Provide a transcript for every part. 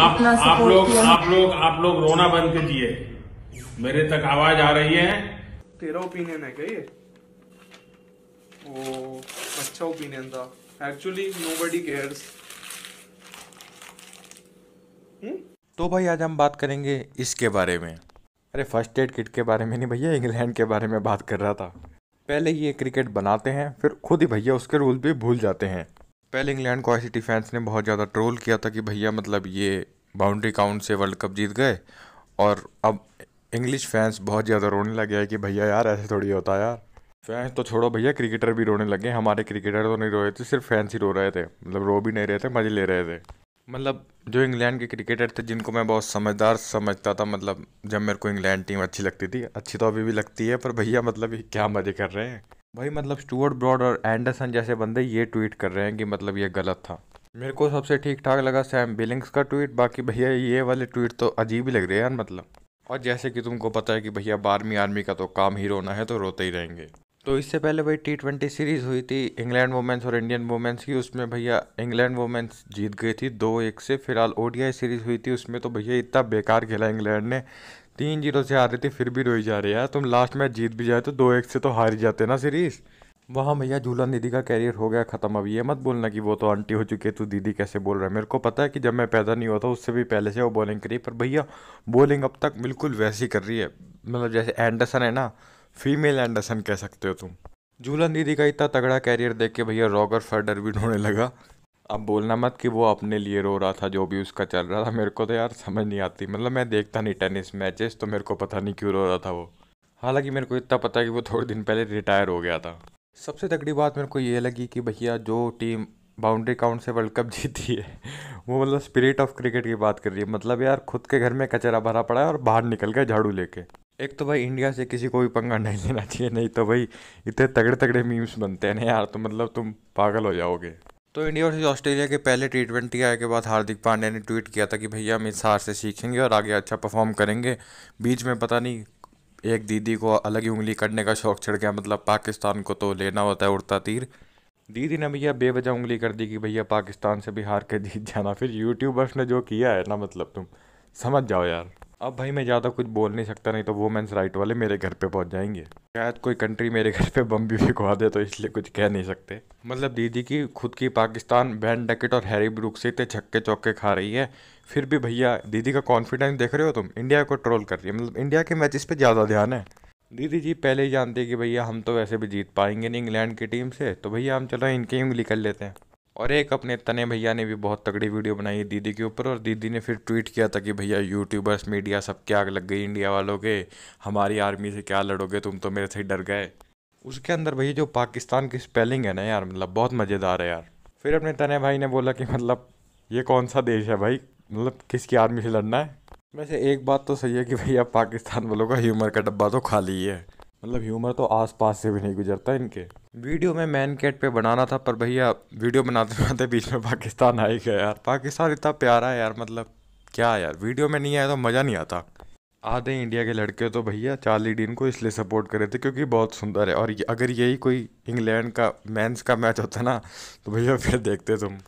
आप आप लोग आप लोग आप लोग रोना बंद कीजिए मेरे तक आवाज आ रही है तेरा ओपिनियन है क्या ये ओ अच्छा ओपिनियन था एक्चुअली नो बडी केयर्स तो भाई आज हम बात करेंगे इसके बारे में अरे फर्स्ट एड किट के बारे में नहीं भैया इंग्लैंड के बारे में बात कर रहा था पहले ये क्रिकेट बनाते हैं फिर खुद ही भैया उसके रूल भी भूल जाते हैं पहले इंग्लैंड को आईसीटी फैंस ने बहुत ज़्यादा ट्रोल किया था कि भैया मतलब ये बाउंड्री काउंट से वर्ल्ड कप जीत गए और अब इंग्लिश फैंस बहुत ज़्यादा रोने लगे हैं कि भैया यार ऐसे थोड़ी होता है यार फैंस तो छोड़ो भैया क्रिकेटर भी रोने लगे हमारे क्रिकेटर तो नहीं रोए थे सिर्फ फैंस ही रो रहे थे मतलब रो भी नहीं रहे थे मज़े ले रहे थे मतलब जो इंग्लैंड के क्रिकेटर थे जिनको मैं बहुत समझदार समझता था मतलब जब मेरे को इंग्लैंड टीम अच्छी लगती थी अच्छी तो अभी भी लगती है पर भैया मतलब क्या मज़े कर रहे हैं भाई मतलब स्टूअर्ट ब्रॉड और एंडरसन जैसे बंदे ये ट्वीट कर रहे हैं कि मतलब ये गलत था मेरे को सबसे ठीक ठाक लगा सैम बिलिंग्स का ट्वीट बाकी भैया ये वाले ट्वीट तो अजीब ही लग रहे हैं यार मतलब और जैसे कि तुमको पता है कि भैया बारहवीं आर्मी का तो काम ही रोना है तो रोते ही रहेंगे तो इससे पहले भाई टी ट्वेंटी सीरीज़ हुई थी इंग्लैंड वुमेंस और इंडियन वुमेंस की उसमें भैया इंग्लैंड वुमेंस जीत गई थी दो एक से फिलहाल ओडीआई सीरीज़ हुई थी उसमें तो भैया इतना बेकार खेला इंग्लैंड ने तीन जीरो से हार रही थी फिर भी रोई जा रही है तुम लास्ट मैच जीत भी जाए तो दो एक से तो हार ही जाते ना सीरीज वहाँ भैया झूलन दीदी का कैरियर हो गया ख़त्म अब ये मत बोलना कि वो तो आंटी हो चुकी है तू दीदी कैसे बोल रहा है मेरे को पता है कि जब मैं पैदा नहीं हुआ था उससे भी पहले से वो बॉलिंग करी पर भैया बॉलिंग अब तक बिल्कुल वैसी कर रही है मतलब जैसे एंडरसन है ना फीमेल एंडरसन कह सकते हो तुम झूलन दीदी का इतना तगड़ा कैरियर देख के भैया रॉगर फेडर भी ढोने लगा अब बोलना मत कि वो अपने लिए रो रहा था जो भी उसका चल रहा था मेरे को तो यार समझ नहीं आती मतलब मैं देखता नहीं टेनिस मैचेस तो मेरे को पता नहीं क्यों रो रहा था वो हालांकि मेरे को इतना पता है कि वो थोड़े दिन पहले रिटायर हो गया था सबसे तगड़ी बात मेरे को ये लगी कि भैया जो टीम बाउंड्री काउंट से वर्ल्ड कप जीती है वो मतलब स्पिरिट ऑफ क्रिकेट की बात कर रही है मतलब यार खुद के घर में कचरा भरा पड़ा है और बाहर निकल गया झाड़ू लेके एक तो भाई इंडिया से किसी को भी पंगा नहीं लेना चाहिए नहीं तो भाई इतने तगड़े तगड़े मीम्स बनते हैं ना यार तो मतलब तुम पागल हो जाओगे तो इंडिया वर्सेज ऑस्ट्रेलिया के पहले टी ट्वेंटी आए के बाद हार्दिक पांड्या ने ट्वीट किया था कि भैया हम इस हार से सीखेंगे और आगे अच्छा परफॉर्म करेंगे बीच में पता नहीं एक दीदी को अलग ही उंगली करने का शौक छिड़ गया मतलब पाकिस्तान को तो लेना होता है उड़ता तीर दीदी ने भैया बेवजह उंगली कर दी कि भैया पाकिस्तान से भी हार के जीत जाना फिर यूट्यूबर्स ने जो किया है ना मतलब तुम समझ जाओ यार अब भाई मैं ज़्यादा कुछ बोल नहीं सकता नहीं तो वुमेंस राइट वाले मेरे घर पे पहुंच जाएंगे शायद कोई कंट्री मेरे घर पे बम भी फिकवा दे तो इसलिए कुछ कह नहीं सकते मतलब दीदी की खुद की पाकिस्तान बैन डकेट और हैरी ब्रुक से इतने छक्के चौके खा रही है फिर भी भैया दीदी का कॉन्फिडेंस देख रहे हो तुम इंडिया को ट्रोल कर रही है मतलब इंडिया के मैचेस पर ज़्यादा ध्यान है दीदी जी पहले ही जानते कि भैया हम तो वैसे भी जीत पाएंगे नहीं इंग्लैंड की टीम से तो भैया हम चलो ही उंगली कर लेते हैं और एक अपने तने भैया ने भी बहुत तगड़ी वीडियो बनाई दीदी के ऊपर और दीदी ने फिर ट्वीट किया था कि भैया यूट्यूबर्स मीडिया सब क्या लग गई इंडिया वालों के हमारी आर्मी से क्या लड़ोगे तुम तो मेरे से डर गए उसके अंदर भैया जो पाकिस्तान की स्पेलिंग है ना यार मतलब बहुत मज़ेदार है यार फिर अपने तने भाई ने बोला कि मतलब ये कौन सा देश है भाई मतलब किसकी आर्मी से लड़ना है वैसे एक बात तो सही है कि भैया पाकिस्तान वालों का ह्यूमर का डब्बा तो खाली ही है मतलब ह्यूमर तो आस पास से भी नहीं गुजरता इनके वीडियो में मैन कैट पे बनाना था पर भैया वीडियो बनाते बनाते बीच में पाकिस्तान आ ही गया यार पाकिस्तान इतना प्यारा है यार मतलब क्या यार वीडियो में नहीं आया तो मज़ा नहीं आता आधे इंडिया के लड़के तो भैया चार्ली डीन को इसलिए सपोर्ट करे थे क्योंकि बहुत सुंदर है और अगर यही कोई इंग्लैंड का मैंस का मैच होता ना तो भैया फिर देखते तुम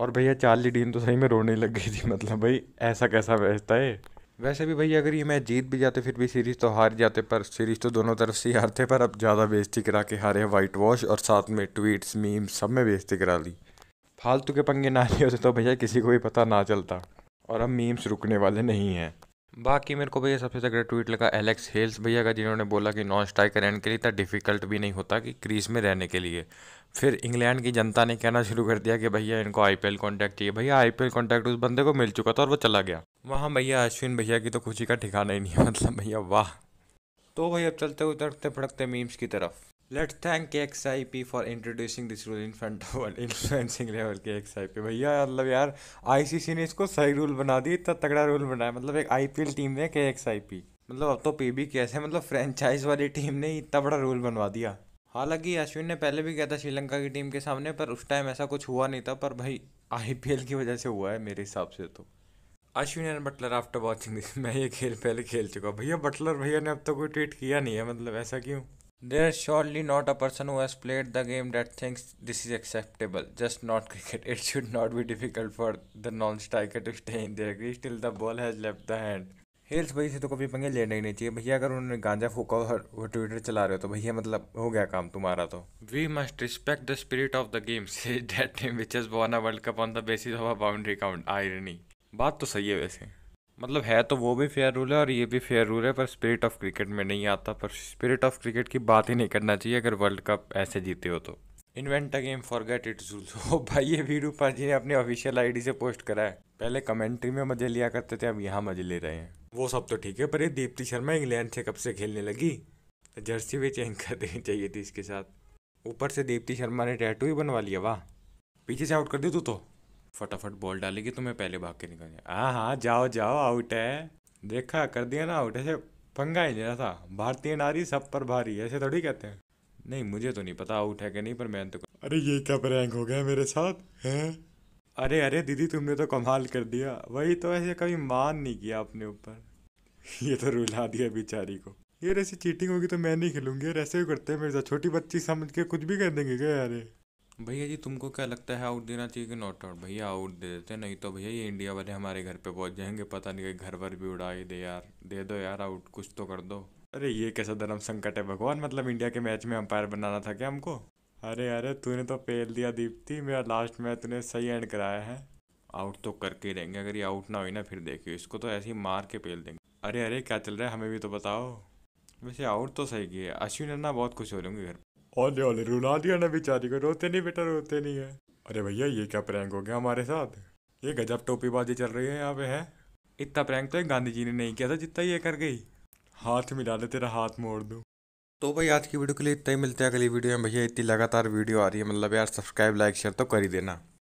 और भैया चार्ली डीन तो सही में रोने लग गई थी मतलब भाई ऐसा कैसा मैच था ये वैसे भी भैया अगर ये मैच जीत भी जाते फिर भी सीरीज़ तो हार जाते पर सीरीज़ तो दोनों तरफ से ही हारते पर अब ज़्यादा बेजती करा के हारे वाइट वॉश और साथ में ट्वीट्स मीम सब में बेजती करा ली फालतू के पंगे ना लिए होते तो, तो भैया किसी को भी पता ना चलता और अब मीम्स रुकने वाले नहीं हैं बाकी मेरे को भैया सबसे ज़्यादा ट्वीट लगा एलेक्स हेल्स भैया का जिन्होंने बोला कि नॉन स्ट्राइकर एंड के लिए इतना डिफ़िकल्ट भी नहीं होता कि क्रीज में रहने के लिए फिर इंग्लैंड की जनता ने कहना शुरू कर दिया कि भैया इनको आई पी एल कॉन्टैक्ट चाहिए भैया आई पी एल कॉन्टैक्ट उस बंदे को मिल चुका था और वो चला गया वहाँ भैया अश्विन भैया की तो खुशी का ठिकाना ही नहीं है मतलब भैया वाह तो भैया चलते उतरते फड़कते मीम्स की तरफ let's thank K X I P for introducing this rule in front of influencing level K X I P भैया मतलब यार आई सी सी ने इसको सही रूल बना दी इतना तगड़ा रूल बनाया मतलब एक आई पी एल टीम ने के एक्स आई पी मतलब अब तो पी बी कैसे मतलब फ्रेंचाइज वाली टीम ने इतना बड़ा रूल बनवा दिया हालांकि अश्विन ने पहले भी किया था श्रीलंका की टीम के सामने पर उस टाइम ऐसा कुछ हुआ नहीं था पर भाई एल की वजह से हुआ है मेरे हिसाब से तो Ashwin and Buttler after watching this मैं ये खेल पहले खेल चुका भैया बटलर भैया ने अब तो कोई ट्वीट किया नहीं है मतलब ऐसा क्यों there are surely not a person who has played the game that thinks this is acceptable just not cricket it should not be difficult for the non striker to stay in their ग्री still the ball has left the hand Hales भाई से तो कभी पंगे लेने नहीं चाहिए भैया अगर उन्होंने गांजा फूका और वो ट्विटर चला रहे हो तो भैया मतलब हो गया काम तुम्हारा तो we must respect the spirit of the game that team which has won a world cup on the basis of a boundary count irony बात तो सही है वैसे मतलब है तो वो भी फेयर रूल है और ये भी फेयर रूल है पर स्पिरिट ऑफ क्रिकेट में नहीं आता पर स्पिरिट ऑफ क्रिकेट की बात ही नहीं करना चाहिए अगर वर्ल्ड कप ऐसे जीते हो तो invent a game forget its rule हो भाई ये वीरू जी ने अपने ऑफिशियल आईडी से पोस्ट करा है पहले कमेंट्री में मजे लिया करते थे अब यहाँ मजे ले रहे हैं वो सब तो ठीक है पर ये दीप्ति शर्मा इंग्लैंड से कब से खेलने लगी जर्सी भी चेंज कर देनी चाहिए थी इसके साथ ऊपर से दीप्ति शर्मा ने टैटू ही बनवा लिया वाह पीछे से आउट कर दे तू तो फटाफट बॉल डालेगी तो मैं पहले भाग के निकल जाए हाँ हाँ जाओ जाओ आउट है देखा कर दिया ना आउट ऐसे पंगा ही नहीं था भारतीय नारी सब पर भारी ऐसे थोड़ी कहते हैं नहीं मुझे तो नहीं पता आउट है कि नहीं पर मैंने तो अरे ये क्या प्रैंक हो गया मेरे साथ है अरे अरे दीदी तुमने तो कमाल कर दिया वही तो ऐसे कभी मान नहीं किया अपने ऊपर ये तो रुला दिया बेचारी को यार ऐसी चीटिंग होगी तो मैं नहीं खेलूंगी यार ऐसे ही करते हैं मेरे साथ छोटी बच्ची समझ के कुछ भी कर देंगे क्या यार भैया जी तुमको क्या लगता है आउट देना चाहिए कि नॉट आउट भैया आउट दे देते नहीं तो भैया ये इंडिया वाले हमारे घर पे पहुंच जाएंगे पता नहीं कहीं घर पर भी उड़ाई दे यार दे दो यार आउट कुछ तो कर दो अरे ये कैसा धर्म संकट है भगवान मतलब इंडिया के मैच में अंपायर बनाना था क्या हमको अरे अरे तूने तो फेल दिया दीप्ति मेरा लास्ट मैच तूने सही एंड कराया है आउट तो करके ही रहेंगे अगर ये आउट ना हुई ना फिर देखिए इसको तो ऐसे ही मार के पेल देंगे अरे अरे क्या चल रहा है हमें भी तो बताओ वैसे आउट तो सही किया अश्विन अन्ना बहुत खुश हो लूँगी घर ओले ओले रुला दिया ना बेचारी को रोते नहीं बेटा रोते नहीं है अरे भैया ये क्या प्रैंक हो गया हमारे साथ ये गजब टोपीबाजी चल रही है यहाँ पे है इतना प्रैंक तो गांधी जी ने नहीं किया था जितना ये कर गई हाथ मिला ले तेरा हाथ मोड़ दो तो भाई आज की वीडियो के लिए इतना ही मिलते हैं अगली वीडियो में भैया इतनी लगातार वीडियो आ रही है मतलब यार सब्सक्राइब लाइक शेयर तो कर ही देना